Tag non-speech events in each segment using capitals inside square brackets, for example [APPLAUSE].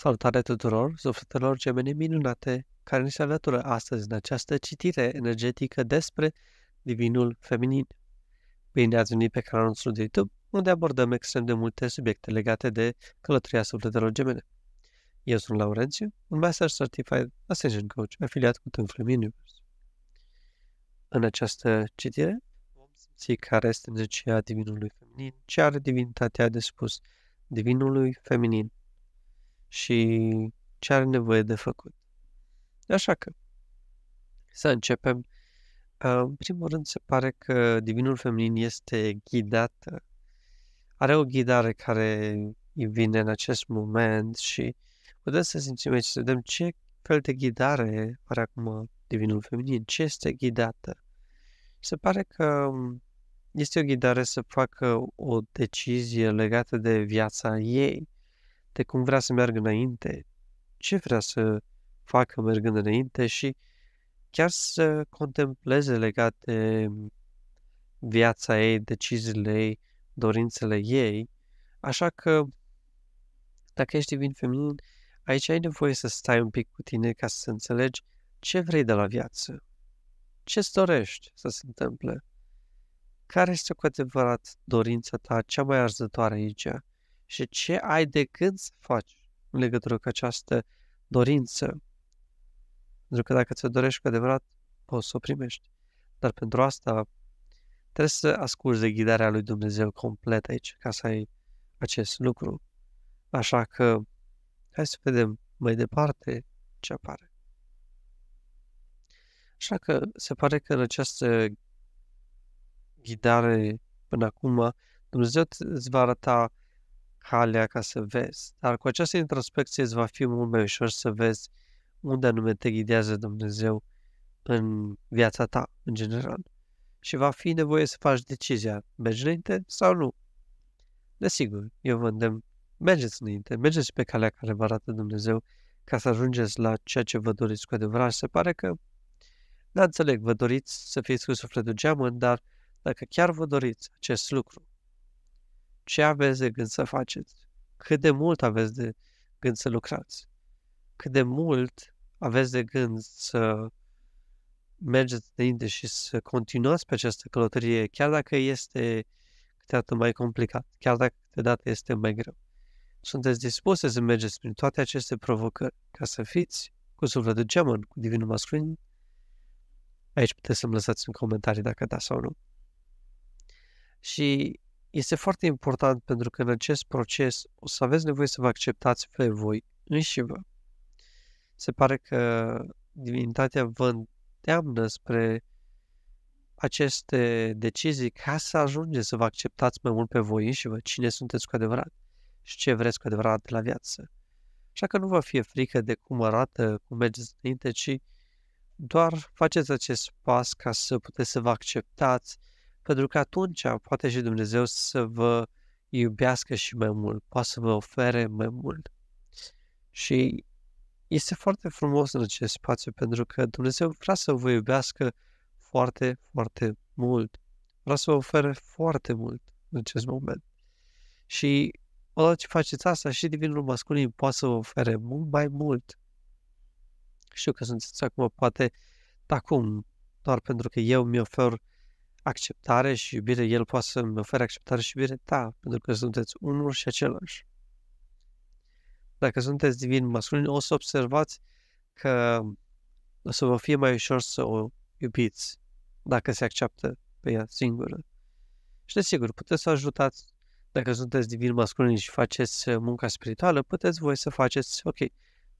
Salutare tuturor sufletelor gemene minunate care ne se alătură astăzi în această citire energetică despre Divinul Feminin. Bine ați venit pe canalul nostru de YouTube, unde abordăm extrem de multe subiecte legate de călătoria sufletelor gemene. Eu sunt Laurențiu, un Master Certified Ascension Coach afiliat cu Tânful Universe. În această citire vom simți care este energia Divinului Feminin, ce are Divinitatea de spus Divinului Feminin și ce are nevoie de făcut. Așa că, să începem. În primul rând, se pare că divinul feminin este ghidată. Are o ghidare care îi vine în acest moment și putem să simțim aici, să vedem ce fel de ghidare are acum divinul feminin, ce este ghidată. Se pare că este o ghidare să facă o decizie legată de viața ei, înainte, cum vrea să meargă înainte, ce vrea să facă mergând înainte și chiar să contempleze legate mm, viața ei, deciziile ei, dorințele ei. Așa că, dacă ești divin feminin, aici ai nevoie să stai un pic cu tine ca să înțelegi ce vrei de la viață, ce-ți dorești să se întâmple, care este cu adevărat dorința ta cea mai arzătoare aici și ce ai de gând să faci în legătură cu această dorință. Pentru că dacă ți-o dorești cu adevărat, poți să o primești. Dar pentru asta trebuie să asculți de ghidarea lui Dumnezeu complet aici, ca să ai acest lucru. Așa că hai să vedem mai departe ce apare. Așa că se pare că în această ghidare până acum, Dumnezeu îți va arăta calea ca să vezi. Dar cu această introspecție îți va fi mult mai ușor să vezi unde anume te ghidează Dumnezeu în viața ta, în general. Și va fi nevoie să faci decizia, mergi înainte sau nu. Desigur, eu vă îndemn, mergeți înainte, mergeți pe calea care vă arată Dumnezeu ca să ajungeți la ceea ce vă doriți cu adevărat. Se pare că, da, înțeleg, vă doriți să fiți cu sufletul geamă, dar dacă chiar vă doriți acest lucru, ce aveți de gând să faceți, cât de mult aveți de gând să lucrați, cât de mult aveți de gând să mergeți înainte și să continuați pe această călătorie, chiar dacă este câteodată mai complicat, chiar dacă câteodată este mai greu. Sunteți dispuse să mergeți prin toate aceste provocări ca să fiți cu sufletul geamăn, cu divinul masculin? Aici puteți să-mi lăsați în comentarii dacă da sau nu. Și este foarte important pentru că în acest proces o să aveți nevoie să vă acceptați pe voi înși vă. Se pare că divinitatea vă îndeamnă spre aceste decizii ca să ajunge să vă acceptați mai mult pe voi și vă, cine sunteți cu adevărat și ce vreți cu adevărat de la viață. Așa că nu vă fie frică de cum arată, cum mergeți înainte, ci doar faceți acest pas ca să puteți să vă acceptați pentru că atunci poate și Dumnezeu să vă iubească și mai mult, poate să vă ofere mai mult. Și este foarte frumos în acest spațiu, pentru că Dumnezeu vrea să vă iubească foarte, foarte mult. Vrea să vă ofere foarte mult în acest moment. Și odată ce faceți asta, și divinul masculin poate să vă ofere mult mai mult. Știu că sunteți acum, poate, acum, doar pentru că eu mi-ofer acceptare și iubire, El poate să-mi ofere acceptare și iubire? Da, pentru că sunteți unul și același. Dacă sunteți divin masculin, o să observați că o să vă fie mai ușor să o iubiți dacă se acceptă pe ea singură. Și desigur, puteți să ajutați dacă sunteți divin masculin și faceți uh, munca spirituală, puteți voi să faceți, ok,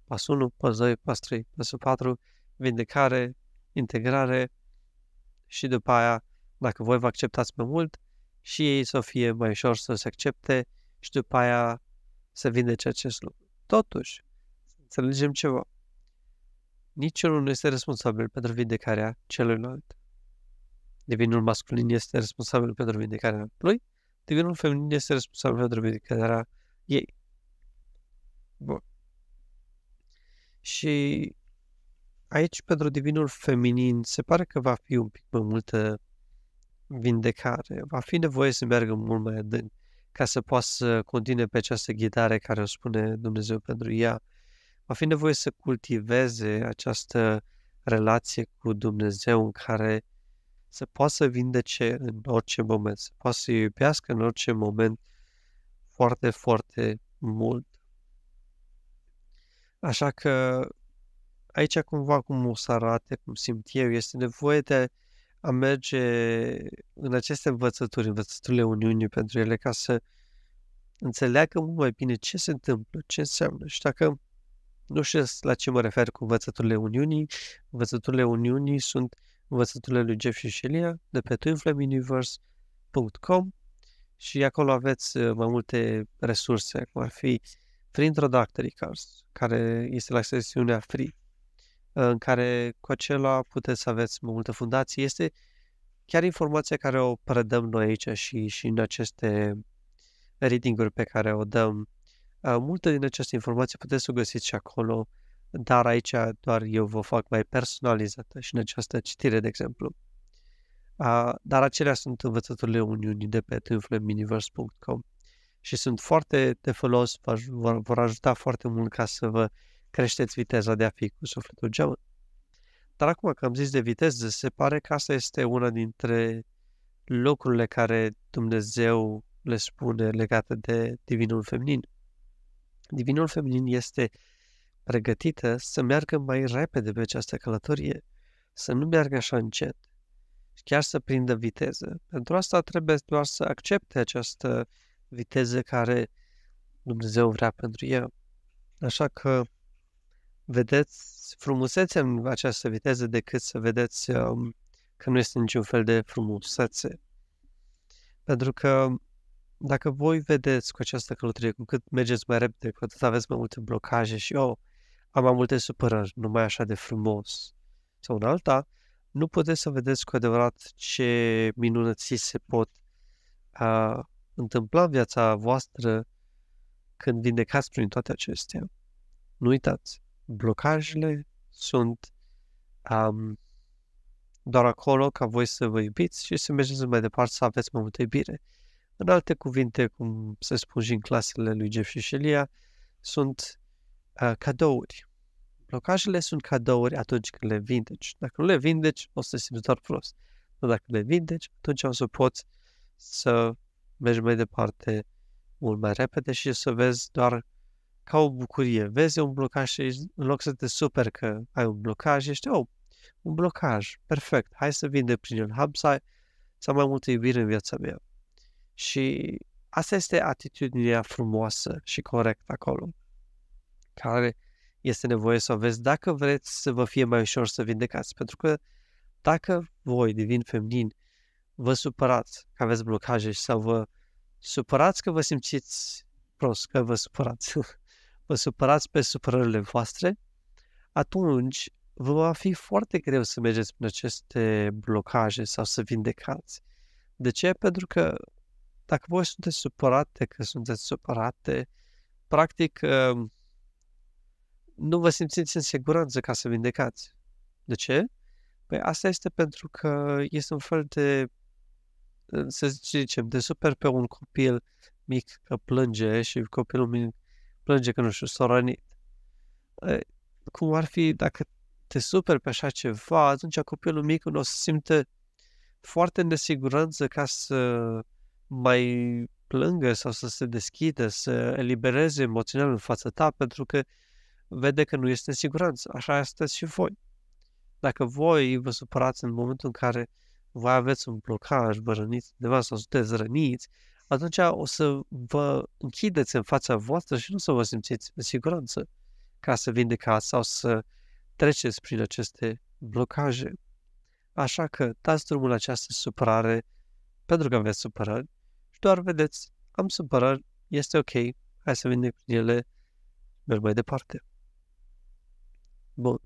pasul 1, pas 2, pas 3, pasul 4, vindecare, integrare și după aia dacă voi vă acceptați mai mult și ei să fie mai ușor să se accepte și după aia să vindece acest lucru. Totuși, să înțelegem ceva. Niciunul nu este responsabil pentru vindecarea celuilalt. Divinul masculin este responsabil pentru vindecarea lui, divinul feminin este responsabil pentru vindecarea ei. Bun. Și aici, pentru divinul feminin, se pare că va fi un pic mai multă vindecare. Va fi nevoie să meargă mult mai adânc ca să poată să continue pe această ghidare care o spune Dumnezeu pentru ea. Va fi nevoie să cultiveze această relație cu Dumnezeu în care să poată să vindece în orice moment, să poată să iubească în orice moment foarte, foarte mult. Așa că aici cumva cum o să arate, cum simt eu, este nevoie de a merge în aceste învățături, învățăturile Uniunii pentru ele, ca să înțeleagă mult mai bine ce se întâmplă, ce înseamnă. Și dacă nu știu la ce mă refer cu învățăturile Uniunii, învățăturile Uniunii sunt învățăturile lui Jeff și Shelia de pe twinflameuniverse.com și acolo aveți uh, mai multe resurse, cum ar fi Free Introductory Course, care este la sesiunea free în care cu acela puteți să aveți mai multe fundații. Este chiar informația care o predăm noi aici și, și în aceste reading-uri pe care o dăm. Uh, multe din aceste informații puteți să o găsiți și acolo, dar aici doar eu vă fac mai personalizată și în această citire, de exemplu. Uh, dar acelea sunt învățăturile Uniunii de pe twinflameuniverse.com și sunt foarte de folos, vor, vor ajuta foarte mult ca să vă creșteți viteza de a fi cu sufletul geamă. Dar acum că am zis de viteză, se pare că asta este una dintre lucrurile care Dumnezeu le spune legate de divinul feminin. Divinul feminin este pregătită să meargă mai repede pe această călătorie, să nu meargă așa încet, chiar să prindă viteză. Pentru asta trebuie doar să accepte această viteză care Dumnezeu vrea pentru ea. Așa că vedeți frumusețe în această viteză decât să vedeți um, că nu este niciun fel de frumusețe. Pentru că dacă voi vedeți cu această călătorie, cu cât mergeți mai repede, cu atât aveți mai multe blocaje și eu oh, am mai multe supărări, numai așa de frumos. Sau în alta, nu puteți să vedeți cu adevărat ce minunății se pot uh, întâmpla în viața voastră când vindecați prin toate acestea. Nu uitați, blocajele sunt um, doar acolo ca voi să vă iubiți și să mergeți mai departe să aveți mai multă iubire. În alte cuvinte, cum se spun și în clasele lui Jeff și Shelia, sunt uh, cadouri. Blocajele sunt cadouri atunci când le vindeci. Dacă nu le vindeci, o să te simți doar prost. Dar dacă le vindeci, atunci o să poți să mergi mai departe mult mai repede și să vezi doar ca o bucurie. Vezi un blocaj și în loc să te super că ai un blocaj, ești, oh, un blocaj, perfect, hai să de prin el, hub să, ai, să am mai multă iubire în viața mea. Și asta este atitudinea frumoasă și corectă acolo, care este nevoie să o vezi dacă vreți să vă fie mai ușor să vindecați. Pentru că dacă voi, divin feminin, vă supărați că aveți blocaje sau vă supărați că vă simțiți prost, că vă supărați [LAUGHS] vă supărați pe supărările voastre, atunci vă va fi foarte greu să mergeți prin aceste blocaje sau să vindecați. De ce? Pentru că dacă voi sunteți supărate, că sunteți supărate, practic uh, nu vă simțiți în siguranță ca să vindecați. De ce? Păi asta este pentru că este un fel de, uh, să zicem, de super pe un copil mic că plânge și copilul mic plânge că, nu știu, s-a rănit. Cum ar fi dacă te superi pe așa ceva, atunci copilul mic o să simte foarte în nesiguranță ca să mai plângă sau să se deschidă, să elibereze emoțional în fața ta, pentru că vede că nu este în siguranță. Așa este și voi. Dacă voi vă supărați în momentul în care voi aveți un blocaj, vă răniți undeva sau sunteți răniți, atunci o să vă închideți în fața voastră și nu să vă simțiți în siguranță ca să vindecați sau să treceți prin aceste blocaje. Așa că dați drumul această supărare pentru că aveți supărări și doar vedeți, am supărări, este ok, hai să vindec prin ele, merg mai departe. Bun.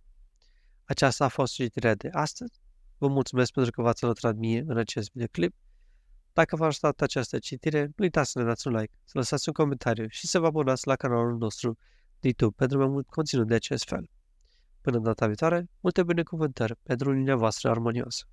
Aceasta a fost citirea de astăzi. Vă mulțumesc pentru că v-ați alăturat mie în acest videoclip. Dacă v-a ajutat această citire, nu uitați să ne dați un like, să lăsați un comentariu și să vă abonați la canalul nostru de YouTube pentru mai mult conținut de acest fel. Până data viitoare, multe binecuvântări pentru linia voastră armonioasă!